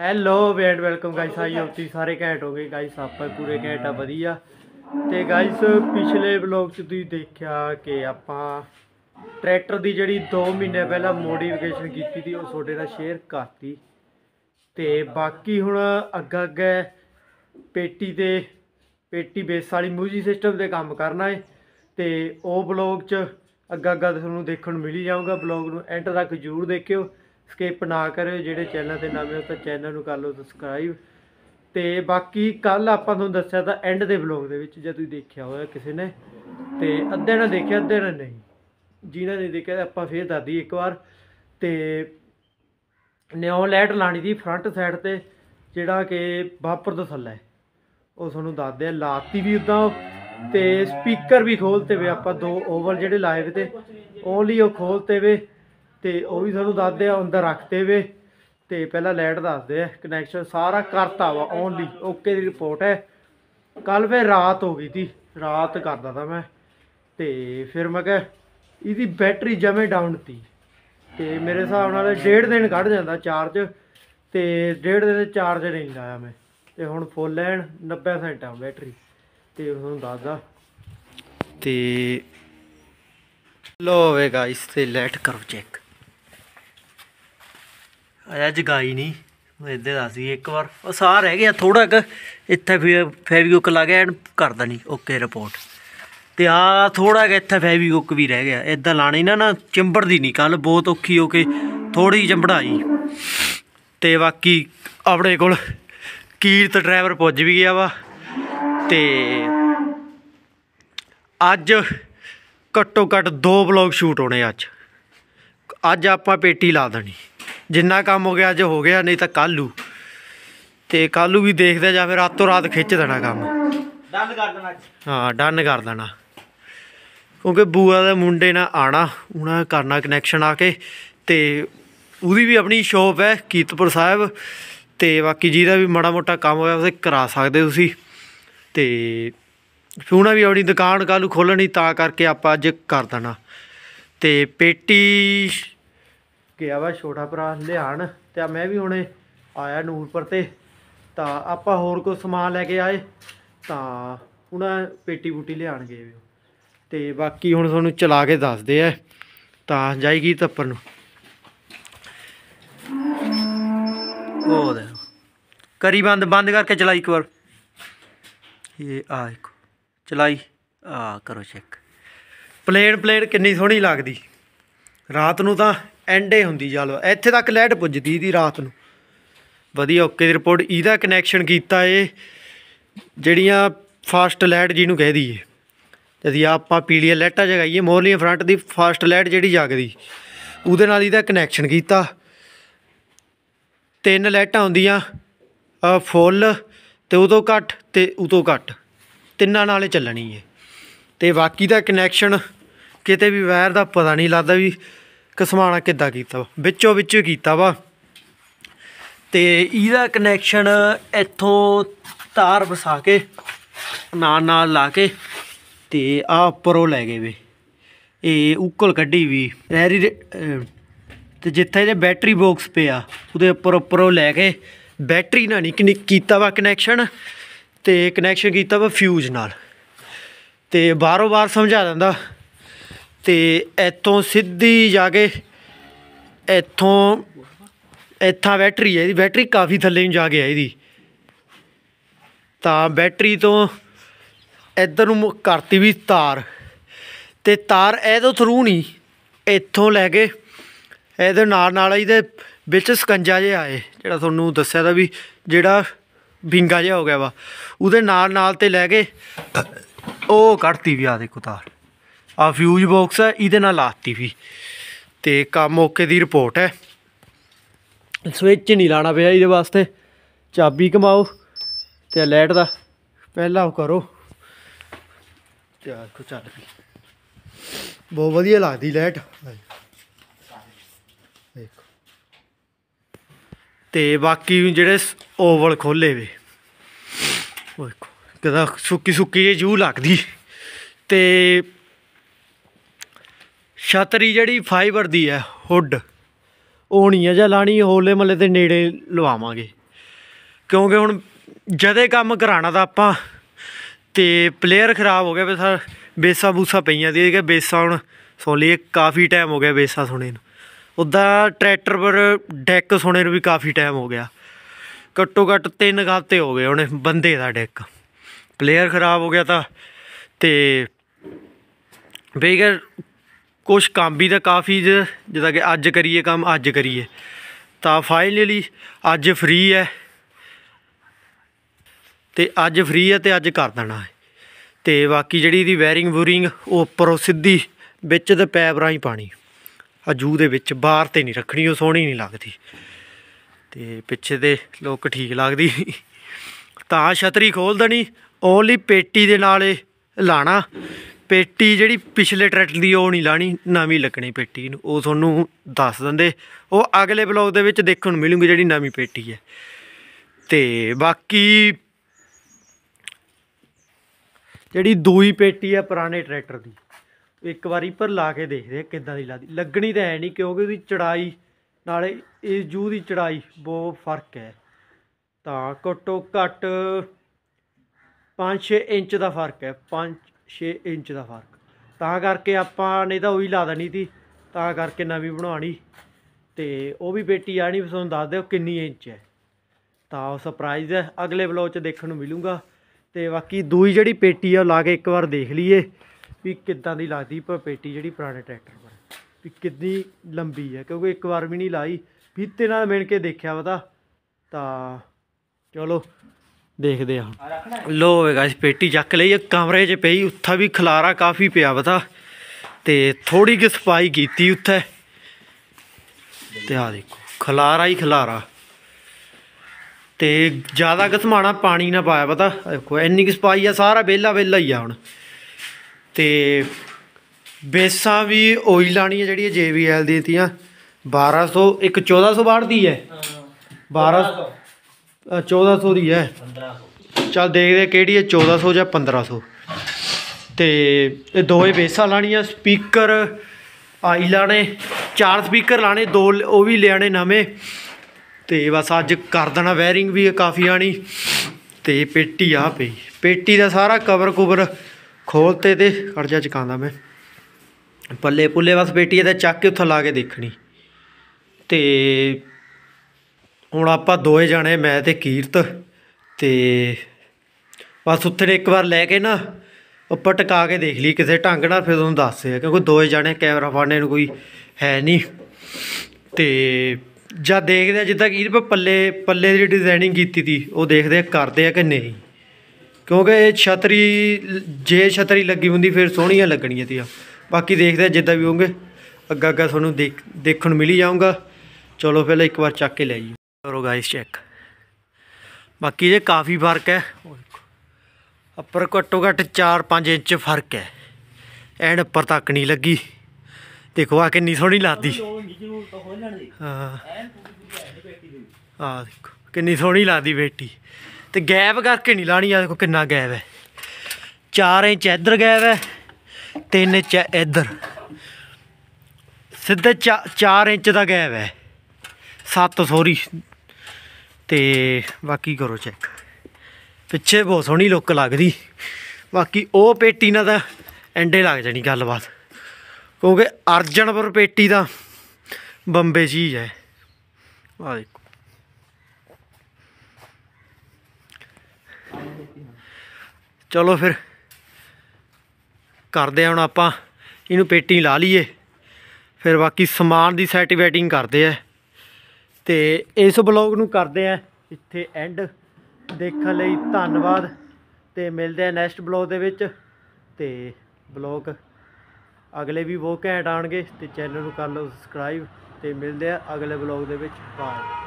hello and welcome guys I hope ਤੁਸੀਂ ਸਾਰੇ ਘੈਂਟ ਹੋਗੇ ਗਾਇਸ ਆਪਾਂ ਪੂਰੇ ਘੈਂਟ ਆ ਵਧੀਆ ਤੇ ਗਾਇਸ ਪਿਛਲੇ ਵਲੌਗ 'ਚ ਤੁਸੀਂ ਦੇਖਿਆ ਕਿ ਆਪਾਂ ਟਰੈਕਟਰ ਦੀ ਜਿਹੜੀ 2 ਮਹੀਨੇ ਪਹਿਲਾਂ ਮੋਡੀਫਿਕੇਸ਼ਨ ਕੀਤੀ ਸੀ ਉਹ ਤੁਹਾਡੇ ਨਾਲ ਸ਼ੇਅਰ ਕਰਤੀ ਤੇ ਬਾਕੀ ਹੁਣ ਅੱਗਾ ਅੱਗੇ ਪੇਟੀ ਤੇ ਪੇਟੀ ਬੇਸ ਵਾਲੀ ਮੂਜੀ ਸਿਸਟਮ ਦੇ ਕੰਮ ਕਰਨਾ ਹੈ ਤੇ ਉਹ ਵਲੌਗ 'ਚ ਅੱਗਾ ਅੱਗਾ ਤੁਹਾਨੂੰ ਦੇਖਣ ਨੂੰ ਮਿਲੀ ਜਾਊਗਾ ਵਲੌਗ ਨੂੰ ਐਂਡ ਤੱਕ ਜ਼ਰੂਰ ਦੇਖਿਓ ਸਕਿਪ ਨਾ ਕਰਿਓ ਜਿਹੜੇ ਚੈਨਲ ਤੇ ਨਵੇਂ ਹੋ ਤਾਂ ਚੈਨਲ ਨੂੰ ਕਰ ਲਓ ਸਬਸਕ੍ਰਾਈਬ ਤੇ ਬਾਕੀ ਕੱਲ ਆਪਾਂ ਤੁਹਾਨੂੰ ਦੱਸਿਆ ਤਾਂ ਐਂਡ ਦੇ ਵਲੌਗ ਦੇ ਵਿੱਚ ਜੇ ਤੁਸੀਂ ਦੇਖਿਆ ਹੋਇਆ ਕਿਸੇ ਨੇ ਤੇ ਅੱਧੇ ਨੇ ਦੇਖਿਆ ਅੱਧੇ ਨੇ ਨਹੀਂ ਜਿਨ੍ਹਾਂ ਨੇ ਦੇਖਿਆ ਆਪਾਂ ਫੇਰ ਦਈਏ ਇੱਕ ਵਾਰ ਤੇ ਨਿਓ ਲਾਈਟ ਲਾਣੀ ਦੀ ਫਰੰਟ ਸਾਈਡ ਤੇ ਜਿਹੜਾ ਕਿ ਵਾਪਰ ਤੋਂ ਥੱਲੇ ਹੈ ਉਹ ਤੁਹਾਨੂੰ ਦੱਸਦੇ ਆ ਲਾਤੀ ਵੀ ਉਦਾਂ ਤੇ ਸਪੀਕਰ ਵੀ ਖੋਲਤੇ ਵੇ ਆਪਾਂ ਦੋ ਓਵਰ ਜਿਹੜੇ ਲਾਏ ਵੇ ਤੇ ਓਨਲੀ ਉਹ ਖੋਲਤੇ ਵੇ ਤੇ ਉਹ ਵੀ ਸਾਨੂੰ ਦੱਸਦੇ ਆ ਅੰਦਰ ਰੱਖਦੇ ਵੇ ਤੇ ਪਹਿਲਾਂ ਲਾਈਟ ਦੱਸਦੇ ਆ ਕਨੈਕਸ਼ਨ ਸਾਰਾ ਕਰਤਾ ਵਾ ਓਨਲੀ ਓਕੇ ਦੀ ਰਿਪੋਰਟ ਹੈ ਕੱਲ ਫੇ ਰਾਤ ਹੋ ਗਈ ਸੀ ਰਾਤ ਕਰਦਾ ਤਾਂ ਮੈਂ ਤੇ ਫਿਰ ਮੈਂ ਕਿ ਇਹਦੀ ਬੈਟਰੀ ਜਮੇ ਡਾਊਨ ਸੀ ਤੇ ਮੇਰੇ ਹਿਸਾਬ ਨਾਲ ਡੇਢ ਦਿਨ ਕੱਢ ਜਾਂਦਾ ਚਾਰਜ ਤੇ ਡੇਢ ਦਿਨ ਚਾਰਜ ਨਹੀਂ ਲਾਇਆ ਮੈਂ ਤੇ ਹੁਣ ਫੁੱਲ ਲੈਣ 90% ਆ ਬੈਟਰੀ ਤੇ ਤੁਹਾਨੂੰ ਦੱਸਦਾ ਤੇ ਲੋ ਵੇ ਗਾਇਸ ਤੇ ਲੈਟ ਕਰੋ ਚੈੱਕ ਆਇਆ ਜਗਾਈ ਨਹੀਂ ਮੈਂ ਇੱਧੇ ਦੱਸ ਦੀ ਇੱਕ ਵਾਰ ਉਹ ਸਾਰ ਰਹਿ ਗਿਆ ਥੋੜਾ ਇੱਕ ਇੱਥੇ ਫੈਵੀਕੁਕ ਲਾ ਗਿਆ ਐਂਡ ਕਰਦਾ ਨਹੀਂ ਓਕੇ ਰਿਪੋਰਟ ਤੇ ਆ ਥੋੜਾ ਜਿਹਾ ਇੱਥੇ ਫੈਵੀਕੁਕ ਵੀ ਰਹਿ ਗਿਆ ਇਦਾਂ ਲਾਣੀ ਨਾ ਨਾ ਚਿੰਬੜਦੀ ਨਹੀਂ ਕੱਲ ਬਹੁਤ ਔਖੀ ਹੋ ਕੇ ਥੋੜੀ ਜੰਬੜਾਈ ਤੇ ਬਾਕੀ ਆਪਣੇ ਕੋਲ ਕੀਰਤ ਡਰਾਈਵਰ ਪੁੱਜ ਵੀ ਗਿਆ ਵਾ ਤੇ ਅੱਜ ਘੱਟੋ ਘੱਟ ਦੋ ਬਲੌਗ ਸ਼ੂਟ ਹੋਣੇ ਅੱਜ ਅੱਜ ਆਪਾਂ ਪੇਟੀ ਲਾ ਦੇਣੀ ਜਿੰਨਾ ਕੰਮ ਹੋ ਗਿਆ ਅੱਜ ਹੋ ਗਿਆ ਨਹੀਂ ਤਾਂ ਕੱਲੂ ਤੇ ਕੱਲੂ ਵੀ ਦੇਖਦੇ ਜਾਂ ਫਿਰ ਰਾਤੋਂ ਰਾਤ ਖਿੱਚ ਦੇਣਾ ਕੰਮ ਡਨ ਕਰ ਦੇਣਾ ਅੱਜ ਹਾਂ ਡਨ ਕਰ ਦੇਣਾ ਕਿਉਂਕਿ ਬੂਆ ਦੇ ਮੁੰਡੇ ਨਾਲ ਆਣਾ ਉਹਨਾਂ ਕਰਨਾ ਕਨੈਕਸ਼ਨ ਆ ਕੇ ਤੇ ਉਹਦੀ ਵੀ ਆਪਣੀ ਸ਼ੋਪ ਹੈ ਕੀਤਪੁਰ ਸਾਹਿਬ ਤੇ ਬਾਕੀ ਜਿਹਦਾ ਵੀ ਮਾੜਾ ਮੋਟਾ ਕੰਮ ਹੋਇਆ ਉਹਦੇ ਕਰਾ ਸਕਦੇ ਤੁਸੀਂ ਤੇ ਉਹਨਾਂ ਵੀ ਆਪਣੀ ਦੁਕਾਨ ਕੱਲ ਖੋਲਣੀ ਤਾਂ ਕਰਕੇ ਆਪਾਂ ਅੱਜ ਕਰ ਦੇਣਾ ਤੇ ਪੇਟੀ ਗਿਆ ਵਾ ਛੋਟਾ ਭਰਾ ਲਿਆਣ ਤੇ ਮੈਂ ਵੀ ਹੁਣੇ ਆਇਆ ਨੂਰਪੁਰ ਤੇ ਤਾਂ ਆਪਾਂ ਹੋਰ ਕੋਈ ਸਮਾਨ ਲੈ ਕੇ ਆਏ ਤਾਂ ਉਹਨਾਂ ਪੇਟੀ ਬੂਟੀ ਲਿਆਣ ਗਏ ਵੇ ਤੇ ਬਾਕੀ ਹੁਣ ਤੁਹਾਨੂੰ ਚਲਾ ਕੇ ਦੱਸਦੇ ਆ ਤਾਂ ਜਾਏਗੀ ਤੱਪਰ ਨੂੰ ਉਹ ਦੇ ਕਰੀ ਬੰਦ ਬੰਦ ਕਰਕੇ ਚਲਾਈ ਇੱਕ ਵਾਰ ਇਹ ਆ ਇੱਕ ਚਲਾਈ ਆ ਕਰੋ ਚੈੱਕ ਪਲੇਨ ਪਲੇਨ ਕਿੰਨੀ ਸੋਹਣੀ ਲੱਗਦੀ ਰਾਤ ਨੂੰ ਤਾਂ ਐਂਡੇ ਹੁੰਦੀ ਜਲ ਇੱਥੇ ਤੱਕ ਲਾਈਟ ਪੁੱਜਦੀ ਦੀ ਰਾਤ ਨੂੰ ਵਧੀਆ ਓਕੇ ਦੀ ਰਿਪੋਰਟ ਇਹਦਾ ਕਨੈਕਸ਼ਨ ਕੀਤਾ ਏ ਜਿਹੜੀਆਂ ਫਾਸਟ ਲਾਈਟ ਜਿਹਨੂੰ ਕਹਦੀ ਏ ਜਦੀ ਆਪਾਂ ਪੀਲੀਆਂ ਲਾਈਟਾਂ ਜਗਾਈਏ ਮੋਰਲੀ ਫਰੰਟ ਦੀ ਫਾਸਟ ਲਾਈਟ ਜਿਹੜੀ ਜਗਦੀ ਉਹਦੇ ਨਾਲ ਇਹਦਾ ਕਨੈਕਸ਼ਨ ਕੀਤਾ ਤਿੰਨ ਲਾਈਟਾਂ ਹੁੰਦੀਆਂ ਫੁੱਲ ਤੇ ਉਦੋਂ ਘੱਟ ਤੇ ਉਦੋਂ ਘੱਟ ਤਿੰਨਾਂ ਨਾਲੇ ਚੱਲਣੀ ਏ ਤੇ ਬਾਕੀ ਦਾ ਕਨੈਕਸ਼ਨ ਕਿਤੇ ਵੀ ਵਾਇਰ ਦਾ ਪਤਾ ਨਹੀਂ ਲੱਗਦਾ ਵੀ ਕਸਮਾਣਾ ਕਿੱਦਾਂ ਕੀਤਾ ਵਾ ਵਿੱਚੋਂ ਵਿੱਚ ਕੀਤਾ ਵਾ ਤੇ ਇਹਦਾ ਕਨੈਕਸ਼ਨ ਇੱਥੋਂ ਤਾਰ ਵਸਾ ਕੇ ਨਾਲ ਨਾਲ ਲਾ ਕੇ ਤੇ ਆ ਉੱਪਰੋਂ ਲੈ ਗਏ ਵੇ ਇਹ ਉਕਲ ਕੱਢੀ ਵੀ ਰੈਰੀ ਤੇ ਜਿੱਥੇ ਇਹ ਬੈਟਰੀ ਬਾਕਸ ਪਿਆ ਉਹਦੇ ਉੱਪਰ ਉੱਪਰੋਂ ਲੈ ਕੇ ਬੈਟਰੀ ਨਾਲ ਨਹੀਂ ਕੀਤਾ ਵਾ ਕਨੈਕਸ਼ਨ ਤੇ ਕਨੈਕਸ਼ਨ ਕੀਤਾ ਵਾ ਫਿਊਜ਼ ਨਾਲ ਤੇ ਬਾਰੋ ਬਾਰ ਸਮਝਾ ਦਿੰਦਾ ਤੇ ਇੱਥੋਂ ਸਿੱਧੀ ਜਾ ਕੇ ਇੱਥੋਂ ਇੱਥਾ ਬੈਟਰੀ ਹੈ ਇਹਦੀ ਬੈਟਰੀ ਕਾਫੀ ਥੱਲੇ ਨੂੰ ਜਾ ਕੇ ਹੈ ਇਹਦੀ ਤਾਂ ਬੈਟਰੀ ਤੋਂ ਇੱਧਰ ਨੂੰ ਕਰਤੀ ਵੀ ਤਾਰ ਤੇ ਤਾਰ ਇਹਦੇ ਥਰੂ ਨਹੀਂ ਇੱਥੋਂ ਲੈ ਕੇ ਇਹਦੇ ਨਾਲ ਨਾਲ ਇਹਦੇ ਵਿੱਚ ਸਕੰਜਾ ਜਿਹਾ ਆਏ ਜਿਹੜਾ ਤੁਹਾਨੂੰ ਦੱਸਿਆ ਦਾ ਵੀ ਜਿਹੜਾ ਵਿੰਗਾ ਜਿਹਾ ਹੋ ਗਿਆ ਵਾ ਉਹਦੇ ਨਾਲ ਨਾਲ ਤੇ ਲੈ ਕੇ ਉਹ ਕੱਢਤੀ ਵੀ ਆ ਦੇਖੋ ਤਾਰ ਆ ਫਿਊਜ਼ ਬਾਕਸ ਹੈ ਇਹਦੇ ਨਾਲ ਲਾਤੀ ਵੀ ਤੇ ਕੰਮ ਓਕੇ ਦੀ ਰਿਪੋਰਟ ਹੈ ਸਵਿਚ ਨਹੀਂ ਲਾਣਾ ਪਿਆ ਇਹਦੇ ਵਾਸਤੇ ਚਾਬੀ ਕਮਾਓ ਤੇ ਲਾਈਟ ਦਾ ਪਹਿਲਾ ਉਹ ਕਰੋ ਆ ਕੋ ਚੱਲ ਵੀ ਬਹੁਤ ਵਧੀਆ ਲੱਗਦੀ ਲਾਈਟ ਤੇ ਬਾਕੀ ਜਿਹੜੇ ਓਵਲ ਖੋਲੇ ਵੇ ਵੇਖੋ ਕਿਦਾ ਸੁੱਕੀ ਸੁੱਕੀ ਜਿਹੀ ਜੂ ਲੱਗਦੀ ਤੇ ਛਤਰੀ ਜਿਹੜੀ ਫਾਈਬਰ ਦੀ ਹੈ ਹੁੱਡ ਉਹ ਨਹੀਂ ਹੈ ਜਾਂ ਲਾਣੀ ਹੋਲੇ ਮੱਲੇ ਦੇ ਨੇੜੇ ਲਵਾਵਾਂਗੇ ਕਿਉਂਕਿ ਹੁਣ ਜਦੇ ਕੰਮ ਕਰਾਣਾ ਤਾਂ ਆਪਾਂ ਤੇ ਪਲੇਅਰ ਖਰਾਬ ਹੋ ਗਿਆ ਵੀ ਸਰ ਬੇਸਾ ਬੂਸਾ ਪਈਆਂ ਦੀ ਕਿ ਬੇਸਾ ਹੁਣ ਸੋਲੀ ਕਾਫੀ ਟਾਈਮ ਹੋ ਗਿਆ ਬੇਸਾ ਸੁਣੇ ਨੂੰ ਉਦਾਂ ਟਰੈਕਟਰ ਪਰ ਡੈਕ ਸੁਣੇ ਨੂੰ ਵੀ ਕਾਫੀ ਟਾਈਮ ਹੋ ਗਿਆ ਘੱਟੋ ਘੱਟ ਤਿੰਨ ਹਫ਼ਤੇ ਹੋ ਗਏ ਉਹਨੇ ਬੰਦੇ ਦਾ ਡੈਕ ਪਲੇਅਰ ਖਰਾਬ ਹੋ ਗਿਆ ਤਾਂ ਤੇ ਬੇਗਰ ਕੁਝ ਕੰਮ ਵੀ ਤਾਂ ਕਾਫੀ ਜਿਦਾ ਕਿ ਅੱਜ ਕਰੀਏ ਕੰਮ ਅੱਜ ਕਰੀਏ ਤਾਂ ਫਾਈਨਲੀ ਅੱਜ ਫ੍ਰੀ ਹੈ ਤੇ ਅੱਜ ਫ੍ਰੀ ਹੈ ਤੇ ਅੱਜ ਕਰ ਦੇਣਾ ਹੈ ਤੇ ਬਾਕੀ ਜਿਹੜੀ ਇਹਦੀ ਵੈਰਿੰਗ ਵੂਰਿੰਗ ਉਹ ਉੱਪਰੋਂ ਸਿੱਧੀ ਵਿੱਚ ਤੇ ਪੈਪ ਰਾਹੀਂ ਪਾਣੀ ਆ ਜੂ ਦੇ ਵਿੱਚ ਬਾਹਰ ਤੇ ਨਹੀਂ ਰੱਖਣੀ ਉਹ ਸੋਹਣੀ ਨਹੀਂ ਲੱਗਦੀ ਤੇ ਪਿੱਛੇ ਦੇ ਲੋਕ ਠੀਕ ਲੱਗਦੀ ਤਾਂ ਛਤਰੀ ਖੋਲ ਦੇਣੀ ਓਨਲੀ ਪੇਟੀ ਦੇ ਨਾਲੇ ਲਾਣਾ ਪੇਟੀ ਜਿਹੜੀ ਪਿਛਲੇ ਟਰੈਕਟਰ ਦੀ ਉਹ ਨਹੀਂ ਲਾਣੀ ਨਵੀਂ ਲੱਗਣੀ ਪੇਟੀ ਨੂੰ ਉਹ ਤੁਹਾਨੂੰ ਦੱਸ ਦਿੰਦੇ ਉਹ ਅਗਲੇ ਬਲੌਗ ਦੇ ਵਿੱਚ ਦੇਖਣ ਨੂੰ ਮਿਲੂਗੀ ਜਿਹੜੀ ਨਵੀਂ ਪੇਟੀ ਹੈ ਤੇ ਬਾਕੀ ਜਿਹੜੀ ਦੂਈ ਪੇਟੀ ਹੈ ਪੁਰਾਣੇ ਟਰੈਕਟਰ ਦੀ ਇੱਕ ਵਾਰੀ ਪਰ ਲਾ ਕੇ ਦੇਖਦੇ ਕਿੱਦਾਂ ਦੀ ਲੱਗਦੀ ਲੱਗਣੀ ਤਾਂ ਹੈ ਨਹੀਂ ਕਿਉਂਕਿ ਉਹਦੀ ਚੜਾਈ ਨਾਲੇ ਇਹ ਜੂ ਦੀ ਚੜਾਈ ਬਹੁਤ ਫਰਕ ਹੈ ਤਾਂ ਘੱਟੋ ਘੱਟ 5-6 ਇੰਚ ਦਾ ਫਰਕ ਹੈ 5 6 ਇੰਚ ਦਾ ਫਰਕ ਤਾਂ ਕਰਕੇ ਆਪਾਂ ਨੇ ਤਾਂ ਉਹੀ ਲਾ ਦੇਣੀ ਸੀ ਤਾਂ ਕਰਕੇ ਨਵੀਂ ਬਣਾਉਣੀ ਤੇ ਉਹ ਵੀ ਬੇਟੀ ਆਣੀ ਤੁਹਾਨੂੰ ਦੱਸ ਦਿਓ ਕਿੰਨੀ ਇੰਚ ਹੈ ਤਾਂ ਉਹ ਸਰਪ੍ਰਾਈਜ਼ ਹੈ ਅਗਲੇ ਵਲੋਗ 'ਚ ਦੇਖਣ ਨੂੰ ਮਿਲੂਗਾ ਤੇ ਬਾਕੀ ਦੂਈ ਜਿਹੜੀ ਪੇਟੀ ਆ ਲਾ ਕੇ ਇੱਕ ਵਾਰ ਦੇਖ ਲਈਏ ਵੀ ਕਿੱਦਾਂ ਦੀ ਲੱਗਦੀ ਪਰ ਪੇਟੀ ਜਿਹੜੀ ਪੁਰਾਣੇ ਟਰੈਕਟਰ ਪਰ ਵੀ ਕਿੰਨੀ ਲੰਬੀ ਹੈ ਕਿਉਂਕਿ ਇੱਕ ਵਾਰ ਵੀ ਨਹੀਂ ਲਾਈ ਫੀਤੇ ਨਾਲ ਮਿਣ ਕੇ ਦੇਖਿਆ ਵਾ ਤਾਂ ਚਲੋ ਦੇਖਦੇ ਆ ਲੋ ਵੇ ਗਾਇਸ ਪੇਟੀ ਚੱਕ ਲਈ ਕਮਰੇ 'ਚ ਪਈ ਉੱਥਾ ਵੀ ਖਲਾਰਾ ਕਾਫੀ ਪਿਆ ਬਤਾ ਤੇ ਥੋੜੀ ਜਿਹੀ ਸਫਾਈ ਕੀਤੀ ਉੱਥੇ ਤੇ ਆ ਦੇਖੋ ਖਲਾਰਾ ਹੀ ਖਲਾਰਾ ਤੇ ਜ਼ਿਆਦਾ ਘਸਮਾਣਾ ਪਾਣੀ ਨਾ ਪਾਇਆ ਪਤਾ ਦੇਖੋ ਇੰਨੀ ਕਿ ਸਫਾਈ ਆ ਸਾਰਾ ਵੇਲਾ ਵੇਲਾ ਹੀ ਆ ਹੁਣ ਤੇ ਬੇਸਾਂ ਵੀ ਓਇਲ ਲਾਣੀ ਆ ਜਿਹੜੀ JBL ਦੀ ਤੀਆਂ 1200 ਇੱਕ 1400 ਬਾੜ ਦੀ ਹੈ 1200 1400 ਦੀ ਹੈ 1500 ਚੱਲ ਦੇਖਦੇ ਕਿਹੜੀ ਹੈ 1400 ਜਾਂ 1500 ਤੇ ਇਹ ਦੋਏ ਬੇਸਾਂ ਲਾਣੀਆਂ ਸਪੀਕਰ ਆਈ ਲਾਣੇ ਚਾਰ ਸਪੀਕਰ ਲਾਣੇ ਦੋ ਉਹ ਵੀ ਲਿਆਣੇ ਨਵੇਂ ਤੇ ਬਸ ਅੱਜ ਕਰ ਦੇਣਾ ਵਾਇਰਿੰਗ ਵੀ ਕਾਫੀ ਆਣੀ ਤੇ ਪੇਟੀ ਆ ਪਈ ਪੇਟੀ ਦਾ ਸਾਰਾ ਕਵਰ ਕੁਵਰ ਖੋਲਤੇ ਤੇ ਅੜਜਾ ਚਕਾਉਂਦਾ ਮੈਂ ਪੱਲੇ ਪੁੱਲੇ ਬਸ ਪੇਟੀ ਇਹਦਾ ਚੱਕ ਕੇ ਉੱਥੇ ਲਾ ਕੇ ਦੇਖਣੀ ਤੇ ਹੁਣ ਆਪਾਂ ਦੋਏ ਜਾਣੇ ਮੈਂ ਤੇ ਕੀਰਤ ਤੇ ਬਸ ਉੱਥੇ ਇੱਕ ਵਾਰ ਲੈ ਕੇ ਨਾ ਉੱਪਰ ਟਿਕਾ ਕੇ ਦੇਖ ਲਈ ਕਿਸੇ ਢੰਗ ਨਾਲ ਫਿਰ ਤੁਹਾਨੂੰ ਦੱਸਿਆ ਕਿਉਂਕਿ ਦੋਏ ਜਾਣੇ ਕੈਮਰਾ ਫੜਨੇ ਨੂੰ ਕੋਈ ਹੈ ਨਹੀਂ ਤੇ ਜਾਂ ਦੇਖਦੇ ਆ ਜਿੱਦਾਂ ਕਿ ਪੱਲੇ ਪੱਲੇ ਦੀ ਡਿਜ਼ਾਈਨਿੰਗ ਕੀਤੀ ਸੀ ਉਹ ਦੇਖਦੇ ਆ ਕਰਦੇ ਆ ਕਿ ਨਹੀਂ ਕਿਉਂਕਿ ਇਹ ਛਤਰੀ ਜੇ ਛਤਰੀ ਲੱਗੀ ਹੁੰਦੀ ਫਿਰ ਸੋਹਣੀਆਂ ਲੱਗਣੀਆਂ ਤੀਆਂ ਬਾਕੀ ਦੇਖਦੇ ਆ ਜਿੱਦਾਂ ਵੀ ਹੋਗੇ ਅੱਗਾ ਅੱਗਾ ਤੁਹਾਨੂੰ ਦੇਖਣ ਮਿਲੀ ਜਾਊਗਾ ਚਲੋ ਪਹਿਲਾਂ ਇੱਕ ਵਾਰ ਚੱਕ ਕੇ ਲੈ ਜੀ ਕਰੋ ਗਾਇਸ ਚੈੱਕ ਬਾਕੀ ਜੇ ਕਾਫੀ ਫਰਕ ਹੈ ਉੱਪਰ ਘੱਟੋ ਘੱਟ 4-5 ਇੰਚ ਫਰਕ ਹੈ ਐਂਡ ਉੱਪਰ ਤੱਕ ਨਹੀਂ ਲੱਗੀ ਦੇਖੋ ਆ ਕਿੰਨੀ ਥੋੜੀ ਲਾਦੀ ਹਾਂ ਦੇਖੋ ਕਿੰਨੀ ਥੋੜੀ ਲਾਦੀ ਬੇਟੀ ਤੇ ਗੈਪ ਕਰਕੇ ਨਹੀਂ ਲਾਣੀ ਆ ਦੇਖੋ ਕਿੰਨਾ ਗੈਪ ਹੈ 4 ਇੰਚ ਇੱਧਰ ਗੈਪ ਹੈ 3 ਇੰਚ ਇੱਧਰ ਸਿੱਧੇ 4 ਇੰਚ ਦਾ ਗੈਪ ਹੈ 7 ਸੋਰੀ ਤੇ ਬਾਕੀ ਕਰੋ ਚੈੱਕ ਪਿੱਛੇ ਬਹੁਤ ਸੋਹਣੀ ਲੁੱਕ ਲੱਗਦੀ ਬਾਕੀ ਉਹ ਪੇਟੀ ਨਾਲ ਤਾਂ ਐਂਡੇ ਲੱਗ ਜਾਣੀ ਗੱਲਬਾਤ ਕਿਉਂਕਿ ਅਰਜਨਪੁਰ ਪੇਟੀ ਦਾ ਬੰਬੇ ਚੀਜ਼ ਹੈ ਆ ਦੇਖੋ ਚਲੋ ਫਿਰ ਕਰਦੇ ਆ ਹੁਣ ਆਪਾਂ ਇਹਨੂੰ ਪੇਟੀ ਲਾ ਲਈਏ ਫਿਰ ਬਾਕੀ ਸਮਾਨ ਦੀ ਸੈਟੀਵੇਟਿੰਗ ਕਰਦੇ ਆ ਤੇ ਇਸ ਬਲੌਗ ਨੂੰ ਕਰਦੇ ਆ ਇੱਥੇ ਐਂਡ ਦੇਖਣ ਲਈ ਧੰਨਵਾਦ ਤੇ ਮਿਲਦੇ ਆ ਨੈਕਸਟ ਬਲੌਗ ਦੇ ਵਿੱਚ ਤੇ ਬਲੌਗ ਅਗਲੇ ਵੀ ਬਹੁਤ ਘੈਂਟ ਆਣਗੇ ਤੇ ਚੈਨਲ ਨੂੰ ਕਰ ਲਓ ਸਬਸਕ੍ਰਾਈਬ ਤੇ ਮਿਲਦੇ ਆ ਅਗਲੇ ਬਲੌਗ ਦੇ ਵਿੱਚ ਬਾਏ